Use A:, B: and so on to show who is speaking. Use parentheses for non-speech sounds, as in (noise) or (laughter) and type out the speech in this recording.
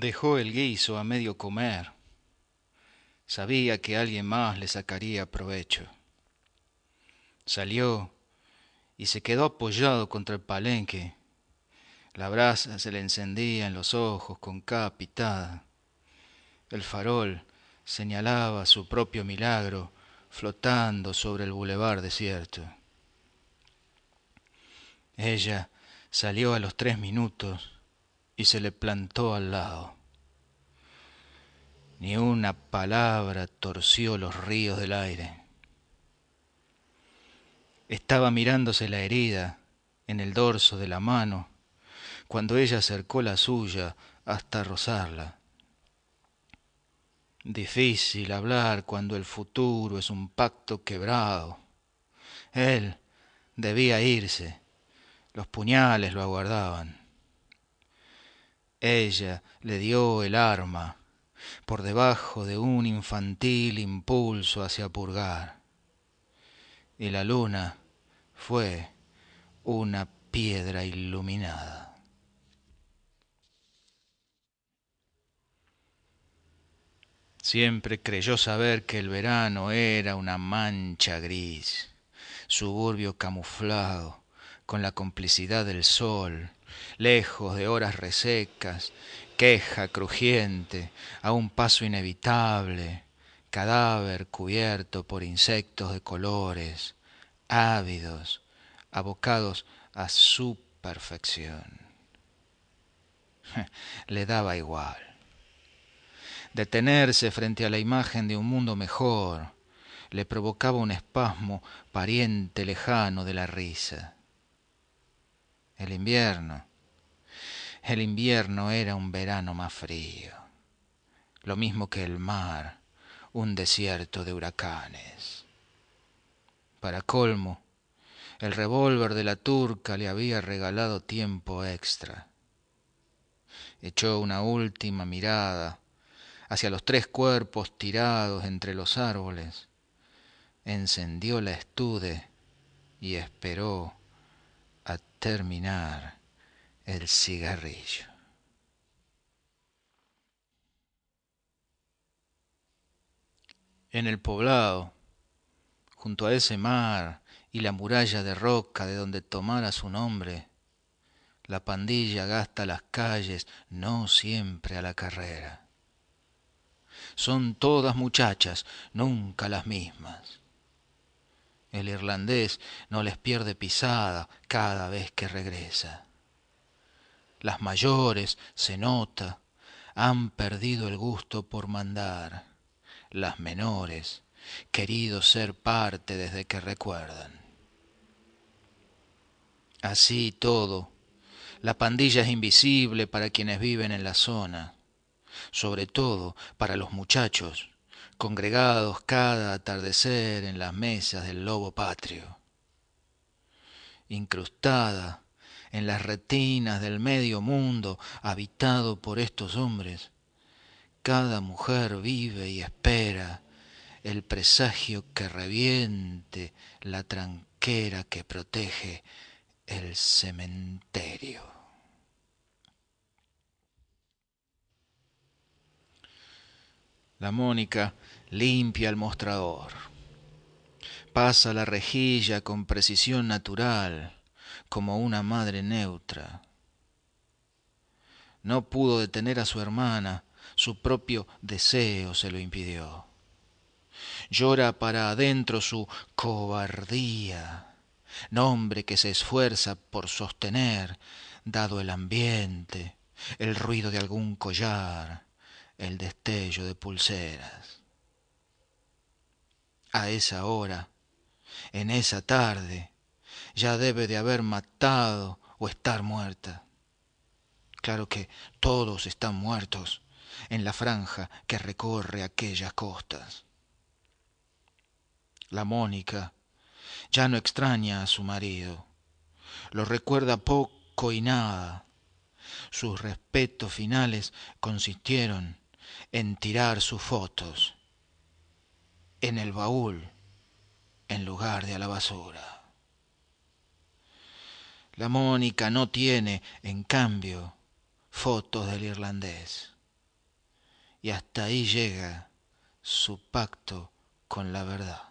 A: dejó el guiso a medio comer. Sabía que alguien más le sacaría provecho. Salió y se quedó apoyado contra el palenque. La brasa se le encendía en los ojos con cada pitada. El farol señalaba su propio milagro flotando sobre el bulevar desierto. Ella salió a los tres minutos y se le plantó al lado. Ni una palabra torció los ríos del aire. Estaba mirándose la herida en el dorso de la mano cuando ella acercó la suya hasta rozarla. Difícil hablar cuando el futuro es un pacto quebrado. Él debía irse. Los puñales lo aguardaban ella le dio el arma por debajo de un infantil impulso hacia purgar y la luna fue una piedra iluminada. Siempre creyó saber que el verano era una mancha gris, suburbio camuflado con la complicidad del sol lejos de horas resecas, queja crujiente, a un paso inevitable, cadáver cubierto por insectos de colores, ávidos, abocados a su perfección. (laughs) Le daba igual. Detenerse frente a la imagen de un mundo mejor le provocaba un espasmo pariente lejano de la risa el invierno. El invierno era un verano más frío, lo mismo que el mar, un desierto de huracanes. Para colmo, el revólver de la turca le había regalado tiempo extra. Echó una última mirada hacia los tres cuerpos tirados entre los árboles, encendió la estude y esperó terminar el cigarrillo. En el poblado, junto a ese mar y la muralla de roca de donde tomara su nombre, la pandilla gasta las calles, no siempre a la carrera. Son todas muchachas, nunca las mismas. El irlandés no les pierde pisada cada vez que regresa. Las mayores, se nota, han perdido el gusto por mandar. Las menores, querido ser parte desde que recuerdan. Así todo, la pandilla es invisible para quienes viven en la zona, sobre todo para los muchachos congregados cada atardecer en las mesas del lobo patrio, incrustada en las retinas del medio mundo habitado por estos hombres, cada mujer vive y espera el presagio que reviente la tranquera que protege el cementerio. La Mónica limpia el mostrador. Pasa la rejilla con precisión natural, como una madre neutra. No pudo detener a su hermana, su propio deseo se lo impidió. Llora para adentro su cobardía, nombre que se esfuerza por sostener, dado el ambiente, el ruido de algún collar, el destello de pulseras. A esa hora, en esa tarde, ya debe de haber matado o estar muerta. Claro que todos están muertos en la franja que recorre aquellas costas. La Mónica ya no extraña a su marido, lo recuerda poco y nada. Sus respetos finales consistieron en tirar sus fotos en el baúl en lugar de a la basura. La Mónica no tiene, en cambio, fotos del irlandés. Y hasta ahí llega su pacto con la verdad.